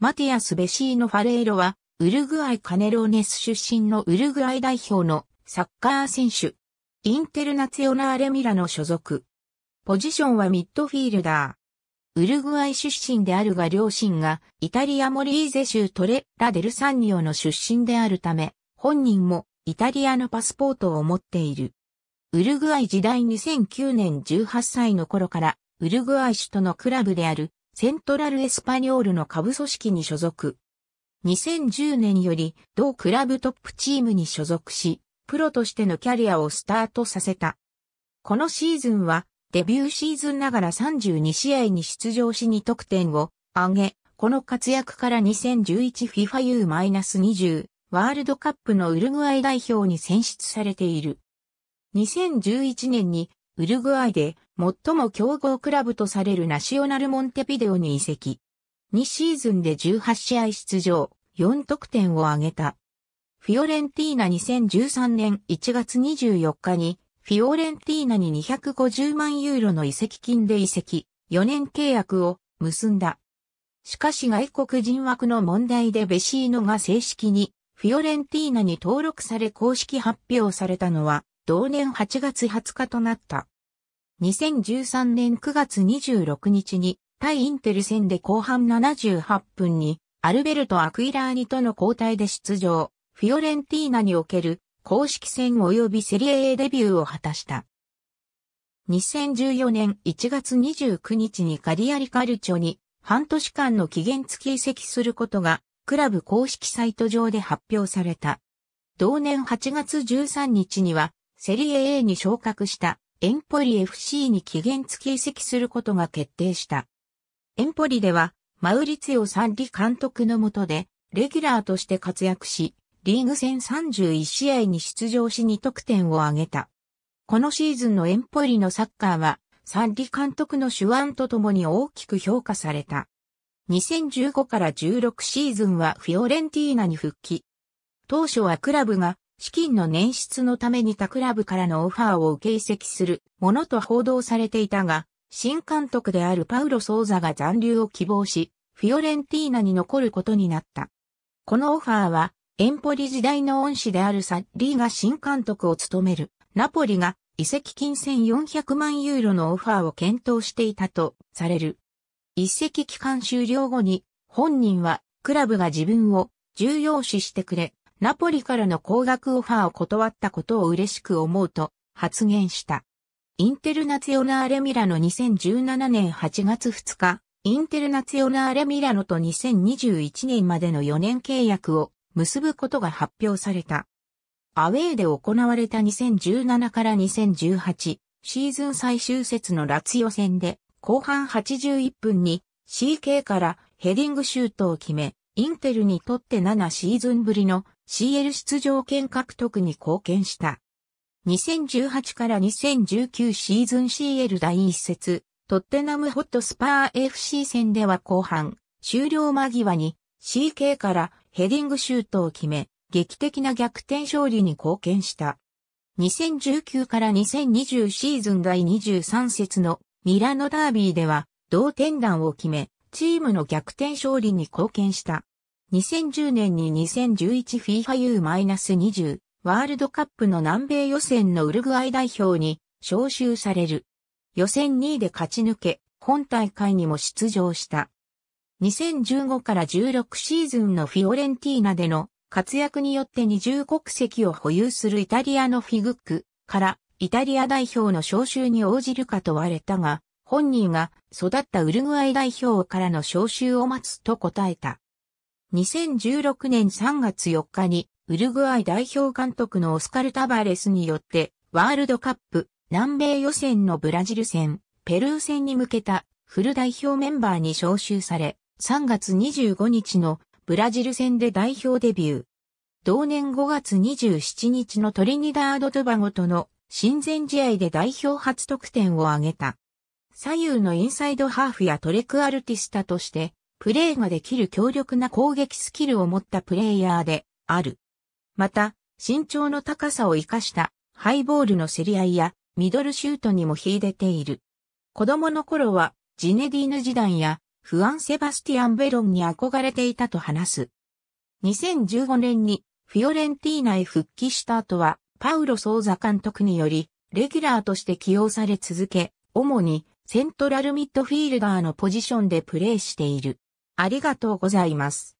マティアス・ベシーノ・ファレーロは、ウルグアイ・カネローネス出身のウルグアイ代表のサッカー選手。インテルナツヨナーレ・ミラの所属。ポジションはミッドフィールダー。ウルグアイ出身であるが両親がイタリア・モリーゼ州トレ・ラデル・サンニオの出身であるため、本人もイタリアのパスポートを持っている。ウルグアイ時代2009年18歳の頃からウルグアイ首都のクラブであるセントラルエスパニョールの下部組織に所属。2010年より同クラブトップチームに所属し、プロとしてのキャリアをスタートさせた。このシーズンはデビューシーズンながら32試合に出場し2得点を挙げ、この活躍から 2011FIFAU-20 ワールドカップのウルグアイ代表に選出されている。2011年にウルグアイで最も強豪クラブとされるナショナルモンテビデオに移籍。2シーズンで18試合出場、4得点を挙げた。フィオレンティーナ2013年1月24日に、フィオレンティーナに250万ユーロの移籍金で移籍、4年契約を結んだ。しかし外国人枠の問題でベシーノが正式にフィオレンティーナに登録され公式発表されたのは同年8月20日となった。2013年9月26日に対インテル戦で後半78分にアルベルト・アクイラーニとの交代で出場、フィオレンティーナにおける公式戦及びセリエ A デビューを果たした。2014年1月29日にカリアリカルチョに半年間の期限付き移籍することがクラブ公式サイト上で発表された。同年8月13日にはセリエ A に昇格したエンポリ FC に期限付き移籍することが決定した。エンポリでは、マウリツィオ・サンリ監督の下で、レギュラーとして活躍し、リーグ戦31試合に出場し2得点を挙げた。このシーズンのエンポリのサッカーは、サンリ監督の手腕とともに大きく評価された。2015から16シーズンはフィオレンティーナに復帰。当初はクラブが資金の捻出のために他クラブからのオファーを受け移籍するものと報道されていたが、新監督であるパウロ・ソーザが残留を希望し、フィオレンティーナに残ることになった。このオファーは、エンポリ時代の恩師であるサッリーが新監督を務める、ナポリが移籍金1400万ユーロのオファーを検討していたとされる。移籍期間終了後に、本人はクラブが自分を重要視してくれ、ナポリからの高額オファーを断ったことを嬉しく思うと発言した。インテルナツヨナーレミラノ2017年8月2日、インテルナツヨナーレミラノと2021年までの4年契約を結ぶことが発表された。アウェーで行われた2017から2018シーズン最終節のラツヨ戦で後半81分に CK からヘディングシュートを決め、インテルにとって7シーズンぶりの CL 出場権獲得に貢献した。2018から2019シーズン CL 第1節、トッテナムホットスパー FC 戦では後半、終了間際に CK からヘディングシュートを決め、劇的な逆転勝利に貢献した。2019から2020シーズン第23節のミラノダービーでは同点弾を決め、チームの逆転勝利に貢献した。2010年に 2011FIFA U-20 ワールドカップの南米予選のウルグアイ代表に招集される。予選2位で勝ち抜け、本大会にも出場した。2015から16シーズンのフィオレンティーナでの活躍によって二重国籍を保有するイタリアのフィグックからイタリア代表の招集に応じるか問われたが、本人が育ったウルグアイ代表からの招集を待つと答えた。2016年3月4日にウルグアイ代表監督のオスカル・タバレスによってワールドカップ南米予選のブラジル戦、ペルー戦に向けたフル代表メンバーに招集され、3月25日のブラジル戦で代表デビュー。同年5月27日のトリニダード・トバゴとの親善試合で代表初得点を挙げた。左右のインサイドハーフやトレクアルティスタとしてプレーができる強力な攻撃スキルを持ったプレイヤーである。また、身長の高さを活かしたハイボールの競り合いやミドルシュートにも秀でている。子供の頃はジネディーヌ時代やフアン・セバスティアン・ベロンに憧れていたと話す。2015年にフィオレンティーナへ復帰した後はパウロ・ソーザ監督によりレギュラーとして起用され続け、主にセントラルミッドフィールダーのポジションでプレーしている。ありがとうございます。